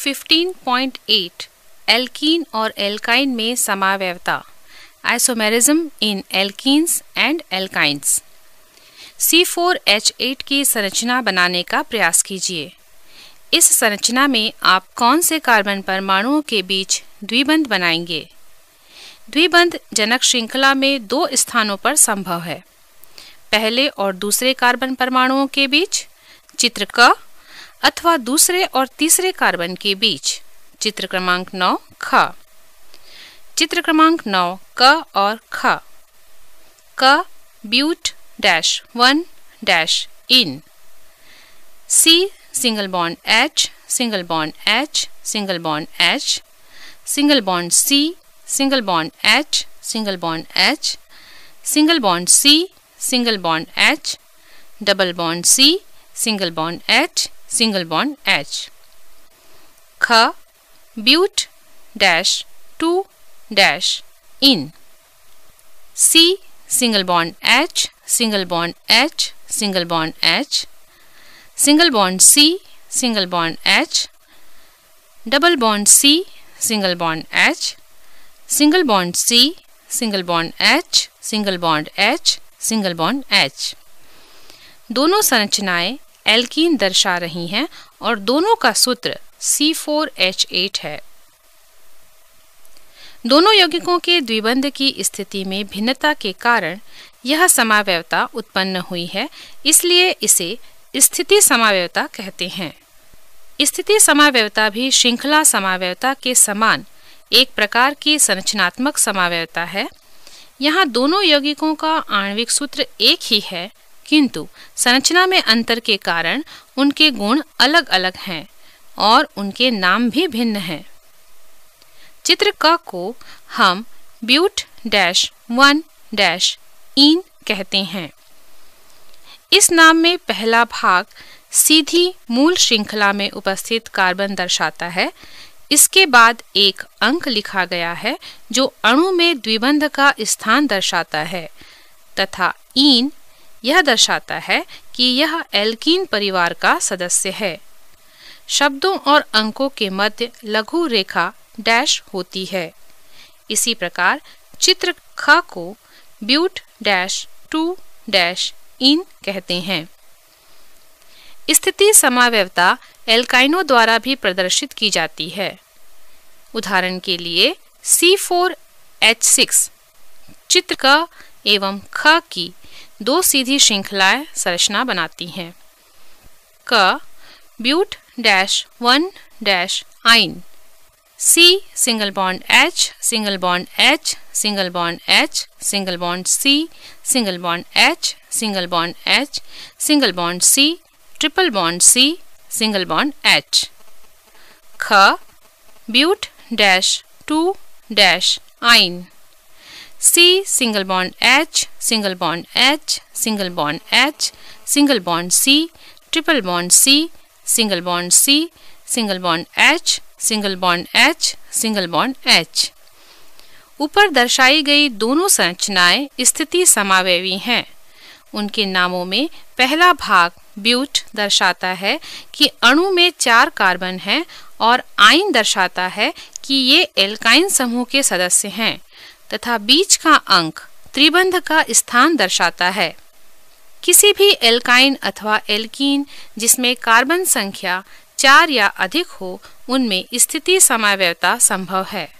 15.8 alkene और alkyne में समावयवता isomerism in alkenes and alkynes C4H8 की संरचना बनाने का प्रयास कीजिए इस संरचना में आप कौन से कार्बन परमाणुओं के बीच द्विबंध बनाएंगे द्विबंध जनक श्रृंखला में दो स्थानों पर संभव है पहले और दूसरे कार्बन परमाणुओं के बीच चित्र का अथवा दूसरे और तीसरे कार्बन के बीच चित्र क्रमांक नौ ख चित्र क्रमांक नौ क और ख क but dash one dash yne C single bond H single bond H single bond H single bond C single bond H single bond H single bond C single bond H double bond C single bond H single bond H. Kh but dash 2 dash in. C single bond H single bond H single bond H single bond C single bond H double bond C single bond H single bond C single bond H single bond H single bond H दोनों संरचनाएं alkene दर्शा रही हैं और दोनों का सूत्र C4H8 है दोनों यौगिकों के द्विबंध की स्थिति में भिन्नता के कारण यह समावयवता उत्पन्न हुई है इसलिए इसे स्थिति समावयवता कहते हैं स्थिति समावयवता भी श्रृंखला समावयवता के समान एक प्रकार की संरचनात्मक समावयवता है यहाँ दोनों यौगिकों का आणविक सूत्र एक ही है किंतु संरचना में अंतर के कारण उनके गुण अलग अलग हैं और उनके नाम भी भिन्न हैं चित्र क को हम but dash one dash yne कहते हैं इस नाम में पहला भाग सीधी मूल श्रृंखला में उपस्थित कार्बन दर्शाता है इसके बाद एक अंक लिखा गया है जो अणु में द्विबंध का स्थान दर्शाता है तथा इन यह दर्शाता है कि यह एल्कीन परिवार का सदस्य है शब्दों और अंकों के मध्य लघु रेखा डैश होती है इसी प्रकार चित्र ख को but dash two dash yne कहते हैं स्थिति समावयता एल्काइनों द्वारा भी प्रदर्शित की जाती है उदाहरण के लिए C4H6 चित्र क एवं ख की दो सीधी श्रृंखलाएँ संरचना बनाती हैं क but dash one dash yne C single bond H single bond H single bond H single bond C single bond H single bond H single bond C triple bond C single bond H ख but dash two dash yne C single bond H single bond H single bond H single bond C triple bond C single bond C single bond H single bond H single bond H ऊपर दर्शाई गई दोनों संरचनाएं स्थिति समावेवी हैं उनके नामों में पहला भाग ब्यूट दर्शाता है कि अणु में चार कार्बन हैं और आइन दर्शाता है कि ये एल्काइन समूह के सदस्य हैं तथा बीच का अंक त्रिबंध का स्थान दर्शाता है किसी भी एल्काइन अथवा एल्कीन जिसमें कार्बन संख्या चार या अधिक हो उनमें स्थिति समावयता संभव है